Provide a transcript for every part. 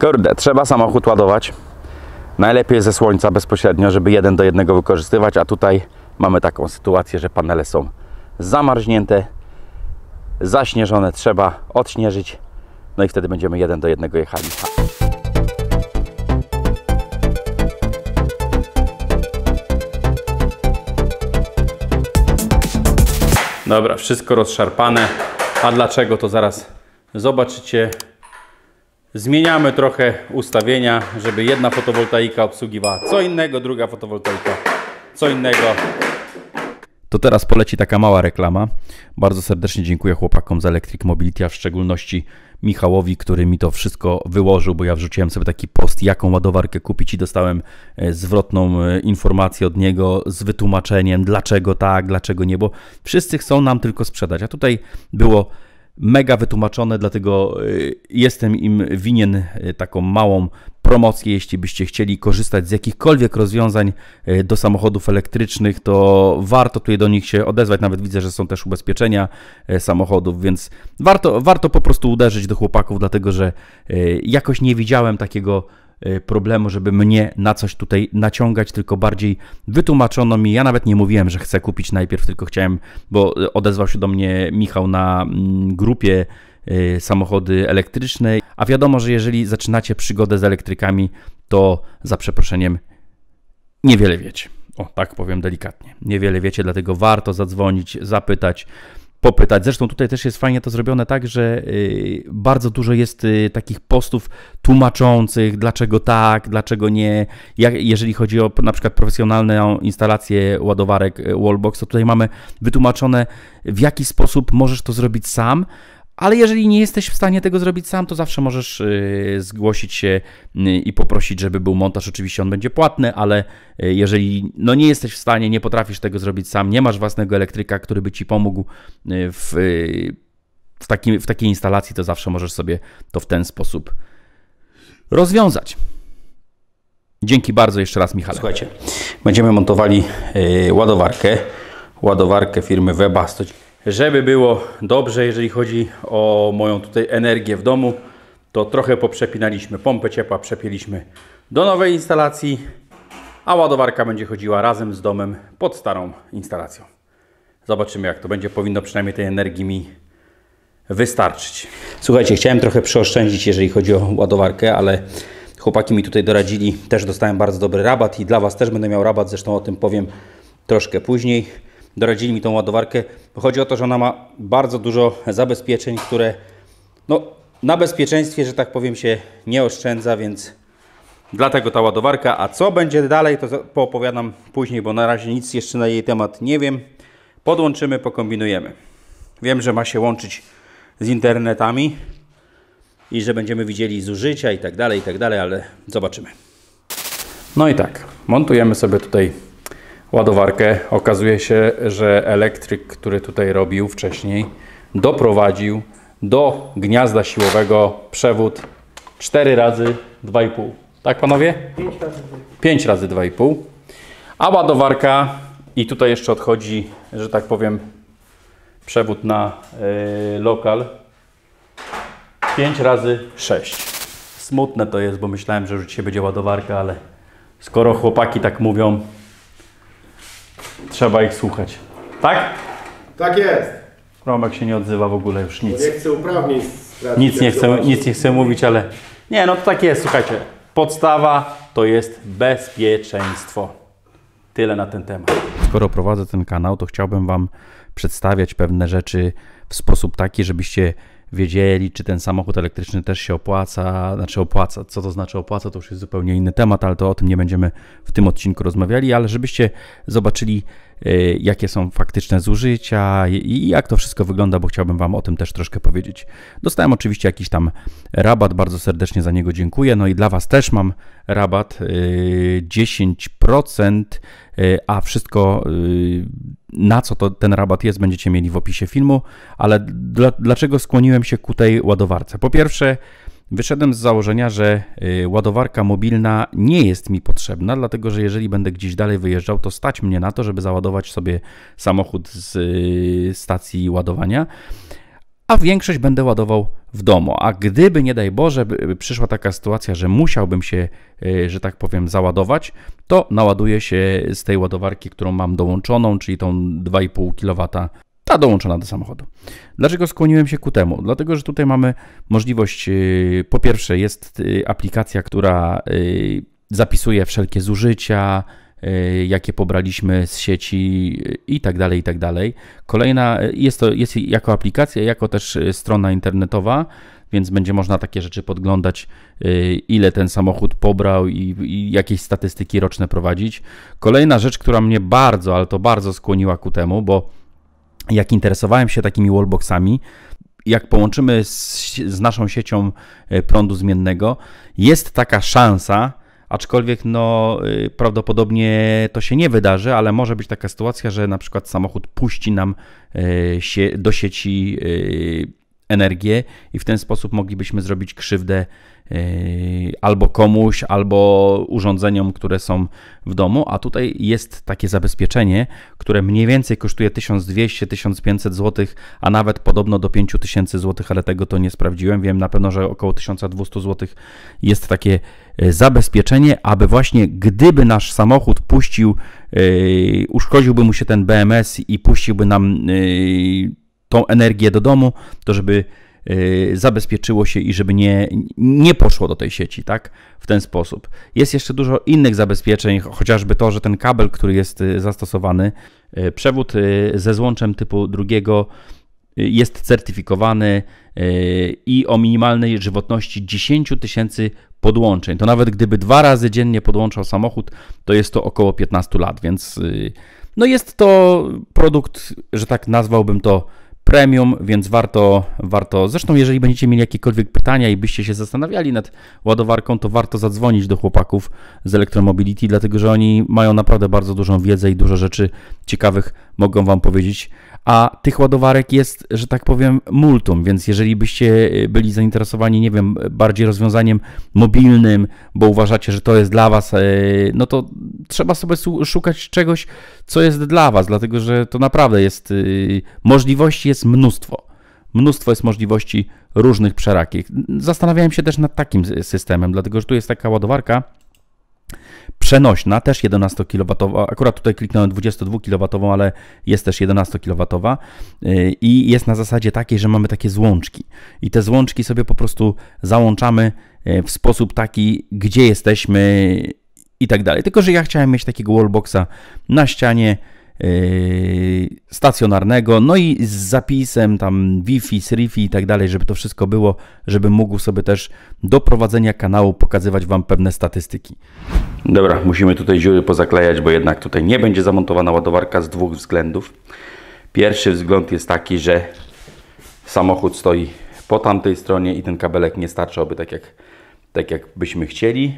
Kurde, trzeba samochód ładować. Najlepiej ze słońca bezpośrednio, żeby jeden do jednego wykorzystywać, a tutaj mamy taką sytuację, że panele są zamarznięte, zaśnieżone, trzeba odśnieżyć, no i wtedy będziemy jeden do jednego jechali. Dobra, wszystko rozszarpane. A dlaczego to zaraz zobaczycie. Zmieniamy trochę ustawienia, żeby jedna fotowoltaika obsługiwała co innego, druga fotowoltaika co innego. To teraz poleci taka mała reklama. Bardzo serdecznie dziękuję chłopakom z Electric Mobility, a w szczególności Michałowi, który mi to wszystko wyłożył, bo ja wrzuciłem sobie taki post, jaką ładowarkę kupić i dostałem e, zwrotną e, informację od niego z wytłumaczeniem, dlaczego tak, dlaczego nie, bo wszyscy chcą nam tylko sprzedać, a tutaj było mega wytłumaczone, dlatego y, jestem im winien y, taką małą promocję. Jeśli byście chcieli korzystać z jakichkolwiek rozwiązań y, do samochodów elektrycznych, to warto tutaj do nich się odezwać. Nawet widzę, że są też ubezpieczenia samochodów, więc warto, warto po prostu uderzyć do chłopaków, dlatego że jakoś nie widziałem takiego Y, problemu, żeby mnie na coś tutaj naciągać, tylko bardziej wytłumaczono mi. Ja nawet nie mówiłem, że chcę kupić najpierw, tylko chciałem, bo y, odezwał się do mnie Michał na mm, grupie y, samochody elektryczne. A wiadomo, że jeżeli zaczynacie przygodę z elektrykami, to za przeproszeniem niewiele wiecie. O, tak powiem delikatnie. Niewiele wiecie, dlatego warto zadzwonić, zapytać popytać. Zresztą tutaj też jest fajnie to zrobione tak, że y, bardzo dużo jest y, takich postów tłumaczących, dlaczego tak, dlaczego nie. Jak, jeżeli chodzi o na przykład profesjonalną instalację ładowarek y, wallbox, to tutaj mamy wytłumaczone, w jaki sposób możesz to zrobić sam, ale jeżeli nie jesteś w stanie tego zrobić sam, to zawsze możesz y, zgłosić się y, i poprosić, żeby był montaż. Oczywiście on będzie płatny, ale y, jeżeli no nie jesteś w stanie, nie potrafisz tego zrobić sam, nie masz własnego elektryka, który by ci pomógł w, w, w takiej instalacji, to zawsze możesz sobie to w ten sposób rozwiązać. Dzięki bardzo jeszcze raz, Michał. Słuchajcie, będziemy montowali ładowarkę, ładowarkę firmy Weba żeby było dobrze, jeżeli chodzi o moją tutaj energię w domu, to trochę poprzepinaliśmy pompę ciepła, przepięliśmy do nowej instalacji, a ładowarka będzie chodziła razem z domem pod starą instalacją. Zobaczymy jak to będzie, powinno przynajmniej tej energii mi wystarczyć. Słuchajcie, chciałem trochę przeoszczędzić, jeżeli chodzi o ładowarkę, ale chłopaki mi tutaj doradzili, też dostałem bardzo dobry rabat i dla Was też będę miał rabat, zresztą o tym powiem troszkę później doradzili mi tą ładowarkę. Chodzi o to, że ona ma bardzo dużo zabezpieczeń, które no, na bezpieczeństwie, że tak powiem, się nie oszczędza, więc dlatego ta ładowarka. A co będzie dalej, to poopowiadam później, bo na razie nic jeszcze na jej temat nie wiem. Podłączymy, pokombinujemy. Wiem, że ma się łączyć z internetami i że będziemy widzieli zużycia i tak dalej, i tak dalej, ale zobaczymy. No i tak, montujemy sobie tutaj ładowarkę. Okazuje się, że elektryk, który tutaj robił wcześniej, doprowadził do gniazda siłowego przewód 4 razy 2,5. Tak panowie? 5 razy 2,5. A ładowarka i tutaj jeszcze odchodzi, że tak powiem, przewód na yy, lokal 5 razy 6. Smutne to jest, bo myślałem, że już dzisiaj będzie ładowarka, ale skoro chłopaki tak mówią, trzeba ich słuchać. Tak? Tak jest. Romek się nie odzywa w ogóle już nic. nie chcę uprawnień Nic nie chcę, nic nie chcę mówić, ale nie, no to tak jest, słuchajcie. Podstawa to jest bezpieczeństwo. Tyle na ten temat. Skoro prowadzę ten kanał, to chciałbym Wam przedstawiać pewne rzeczy w sposób taki, żebyście wiedzieli, czy ten samochód elektryczny też się opłaca, znaczy opłaca, co to znaczy opłaca, to już jest zupełnie inny temat, ale to o tym nie będziemy w tym odcinku rozmawiali, ale żebyście zobaczyli Y, jakie są faktyczne zużycia i jak to wszystko wygląda, bo chciałbym Wam o tym też troszkę powiedzieć. Dostałem oczywiście jakiś tam rabat, bardzo serdecznie za niego dziękuję. No i dla Was też mam rabat 10%, y, y, a wszystko na co to, ten rabat jest, będziecie mieli w opisie filmu, ale dlaczego skłoniłem się ku tej ładowarce? Po pierwsze, Wyszedłem z założenia, że y, ładowarka mobilna nie jest mi potrzebna, dlatego że jeżeli będę gdzieś dalej wyjeżdżał, to stać mnie na to, żeby załadować sobie samochód z y, stacji ładowania, a większość będę ładował w domu. A gdyby, nie daj Boże, przyszła taka sytuacja, że musiałbym się, y, że tak powiem, załadować, to naładuję się z tej ładowarki, którą mam dołączoną, czyli tą 2,5 kW ta dołączona do samochodu. Dlaczego skłoniłem się ku temu? Dlatego, że tutaj mamy możliwość, y, po pierwsze jest y, aplikacja, która y, zapisuje wszelkie zużycia, jakie pobraliśmy z sieci i tak dalej, i tak dalej. Kolejna jest to jest jako aplikacja, jako też strona internetowa, więc będzie można takie rzeczy podglądać, ile ten samochód pobrał i, i, jakieś statystyki roczne prowadzić. Kolejna rzecz, która mnie bardzo, ale to bardzo skłoniła ku temu, bo jak interesowałem się takimi wallboxami, jak połączymy z, z, naszą siecią e, prądu zmiennego, jest taka szansa, aczkolwiek no, e, prawdopodobnie to się nie wydarzy, ale może być taka sytuacja, że na przykład samochód puści nam e, do sieci energię i w ten sposób moglibyśmy zrobić krzywdę e, albo komuś, albo urządzeniom, które są w domu, a tutaj jest takie zabezpieczenie, które mniej więcej kosztuje 1200-1500 zł, a nawet podobno do 5000 zł, ale tego to nie sprawdziłem. Wiem na pewno, że około 1200 zł jest takie e, zabezpieczenie, aby właśnie gdyby nasz samochód puścił, e, uszkodziłby mu się ten BMS i puściłby nam tą energię do domu, to żeby y, zabezpieczyło się i żeby nie, nie poszło do tej sieci, tak? W ten sposób. Jest jeszcze dużo innych zabezpieczeń, chociażby to, że ten kabel, który jest y, zastosowany, y, przewód ze złączem typu drugiego jest certyfikowany i o minimalnej żywotności 10 tysięcy podłączeń. To nawet gdyby dwa razy dziennie podłączał samochód, to jest to około 15 lat, więc no jest to produkt, że tak nazwałbym to premium, więc warto, warto. Zresztą, jeżeli będziecie mieli jakiekolwiek pytania i byście się zastanawiali nad ładowarką, to warto zadzwonić do chłopaków z Electromobility, dlatego że oni mają naprawdę bardzo dużą wiedzę i dużo rzeczy ciekawych mogą Wam powiedzieć a tych ładowarek jest, że tak powiem, multum, więc jeżeli byście e, byli zainteresowani, nie wiem, bardziej rozwiązaniem mobilnym, bo uważacie, że to jest dla Was, e, no to trzeba sobie szukać czegoś, co jest dla Was, dlatego że to naprawdę jest, e, możliwości jest mnóstwo. Mnóstwo jest możliwości różnych przerakich. Zastanawiałem się też nad takim systemem, dlatego że tu jest taka ładowarka, przenośna, też 11 kW. Akurat tutaj kliknąłem 22 kW, ale jest też 11 kW yy, i jest na zasadzie takiej, że mamy takie złączki. I te złączki sobie po prostu załączamy yy, w sposób taki, gdzie jesteśmy i tak dalej. Tylko, że ja chciałem mieć takiego wallboxa na ścianie yy, stacjonarnego, no i z zapisem tam Wi-Fi, Srifi i tak dalej, żeby to wszystko było, żeby mógł sobie też do prowadzenia kanału pokazywać Wam pewne statystyki. Dobra, musimy tutaj dziury pozaklejać, bo jednak tutaj nie będzie zamontowana ładowarka z dwóch względów. Pierwszy wzgląd jest taki, że samochód stoi po tamtej stronie i ten kabelek nie starczyłby tak jak, tak jak byśmy chcieli.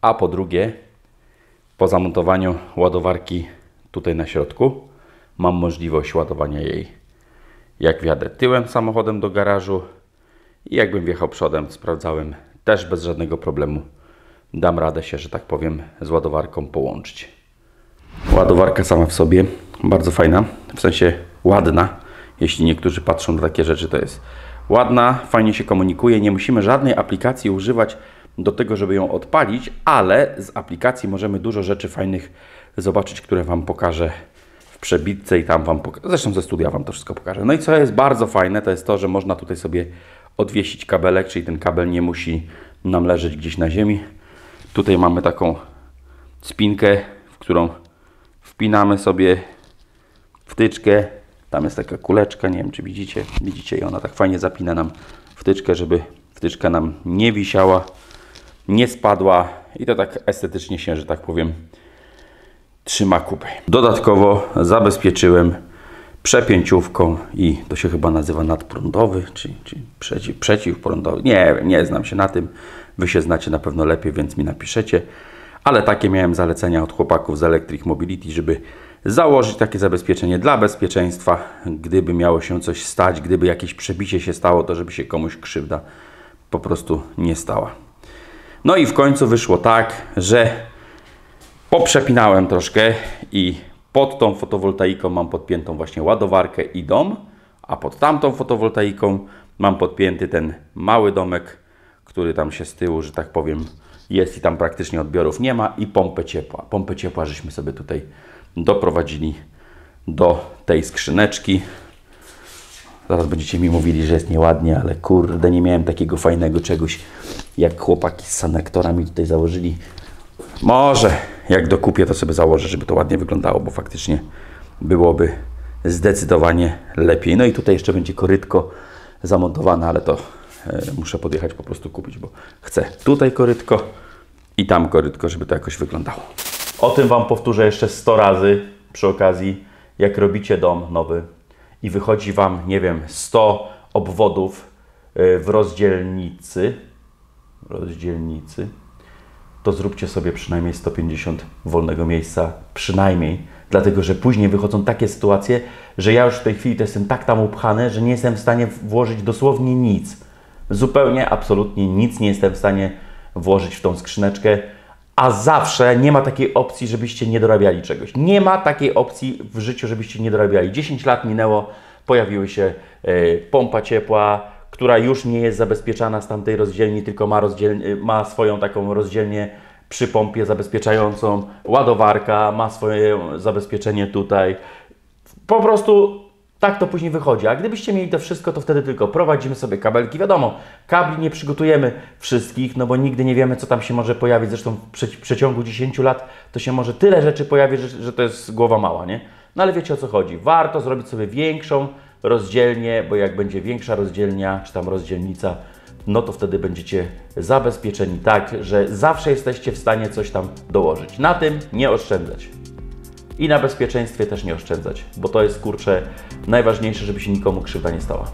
A po drugie, po zamontowaniu ładowarki tutaj na środku mam możliwość ładowania jej jak wjadę tyłem samochodem do garażu i jakbym wjechał przodem, sprawdzałem też bez żadnego problemu dam radę się, że tak powiem, z ładowarką połączyć. Ładowarka sama w sobie bardzo fajna, w sensie ładna. Jeśli niektórzy patrzą na takie rzeczy, to jest ładna, fajnie się komunikuje. Nie musimy żadnej aplikacji używać do tego, żeby ją odpalić, ale z aplikacji możemy dużo rzeczy fajnych zobaczyć, które Wam pokażę w przebitce i tam Wam pokażę. Zresztą ze studia Wam to wszystko pokażę. No i co jest bardzo fajne, to jest to, że można tutaj sobie odwiesić kabelek, czyli ten kabel nie musi nam leżeć gdzieś na ziemi. Tutaj mamy taką spinkę, w którą wpinamy sobie wtyczkę. Tam jest taka kuleczka, nie wiem czy widzicie. Widzicie i ona tak fajnie zapina nam wtyczkę, żeby wtyczka nam nie wisiała, nie spadła i to tak estetycznie się, że tak powiem, trzyma kubek. Dodatkowo zabezpieczyłem przepięciówką i to się chyba nazywa nadprądowy, czy, czy przeciw, przeciwprądowy. Nie wiem, nie znam się na tym. Wy się znacie na pewno lepiej, więc mi napiszecie. Ale takie miałem zalecenia od chłopaków z Electric Mobility, żeby założyć takie zabezpieczenie dla bezpieczeństwa, gdyby miało się coś stać, gdyby jakieś przebicie się stało, to żeby się komuś krzywda po prostu nie stała. No i w końcu wyszło tak, że poprzepinałem troszkę i pod tą fotowoltaiką mam podpiętą właśnie ładowarkę i dom, a pod tamtą fotowoltaiką mam podpięty ten mały domek, który tam się z tyłu, że tak powiem, jest i tam praktycznie odbiorów nie ma i pompę ciepła. Pompę ciepła żeśmy sobie tutaj doprowadzili do tej skrzyneczki. Zaraz będziecie mi mówili, że jest nieładnie, ale kurde, nie miałem takiego fajnego czegoś, jak chłopaki z sanektorami tutaj założyli. Może, jak dokupię, to sobie założę, żeby to ładnie wyglądało, bo faktycznie byłoby zdecydowanie lepiej. No i tutaj jeszcze będzie korytko zamontowane, ale to e, muszę podjechać po prostu kupić, bo chcę tutaj korytko i tam korytko, żeby to jakoś wyglądało. O tym Wam powtórzę jeszcze 100 razy przy okazji, jak robicie dom nowy i wychodzi Wam, nie wiem, 100 obwodów e, w rozdzielnicy, rozdzielnicy, to zróbcie sobie przynajmniej 150 wolnego miejsca, przynajmniej, dlatego że później wychodzą takie sytuacje, że ja już w tej chwili to jestem tak tam upchany, że nie jestem w stanie włożyć dosłownie nic. Zupełnie, absolutnie nic nie jestem w stanie włożyć w tą skrzyneczkę, a zawsze nie ma takiej opcji, żebyście nie dorabiali czegoś. Nie ma takiej opcji w życiu, żebyście nie dorabiali. 10 lat minęło, pojawiły się e, pompa ciepła, która już nie jest zabezpieczana z tamtej rozdzielni, tylko ma, ma swoją taką rozdzielnię przy pompie zabezpieczającą, ładowarka, ma swoje zabezpieczenie tutaj. Po prostu tak to później wychodzi. A gdybyście mieli to wszystko, to wtedy tylko prowadzimy sobie kabelki. Wiadomo, kabli nie przygotujemy wszystkich, no bo nigdy nie wiemy, co tam się może pojawić. Zresztą w przeciągu 10 lat to się może tyle rzeczy pojawić, że to jest głowa mała, nie? No ale wiecie o co chodzi. Warto zrobić sobie większą rozdzielnie, bo jak będzie większa rozdzielnia czy tam rozdzielnica, no to wtedy będziecie zabezpieczeni tak, że zawsze jesteście w stanie coś tam dołożyć. Na tym nie oszczędzać. I na bezpieczeństwie też nie oszczędzać, bo to jest kurczę najważniejsze, żeby się nikomu krzywda nie stała.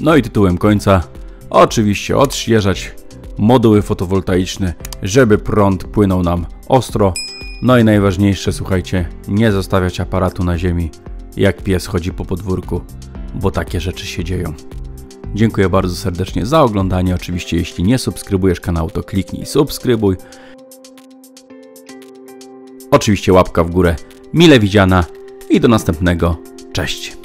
No i tytułem końca oczywiście odświeżać moduły fotowoltaiczne, żeby prąd płynął nam ostro. No i najważniejsze, słuchajcie, nie zostawiać aparatu na ziemi, jak pies chodzi po podwórku, bo takie rzeczy się dzieją. Dziękuję bardzo serdecznie za oglądanie. Oczywiście, jeśli nie subskrybujesz kanału, to kliknij subskrybuj. Oczywiście łapka w górę. Mile widziana i do następnego. Cześć.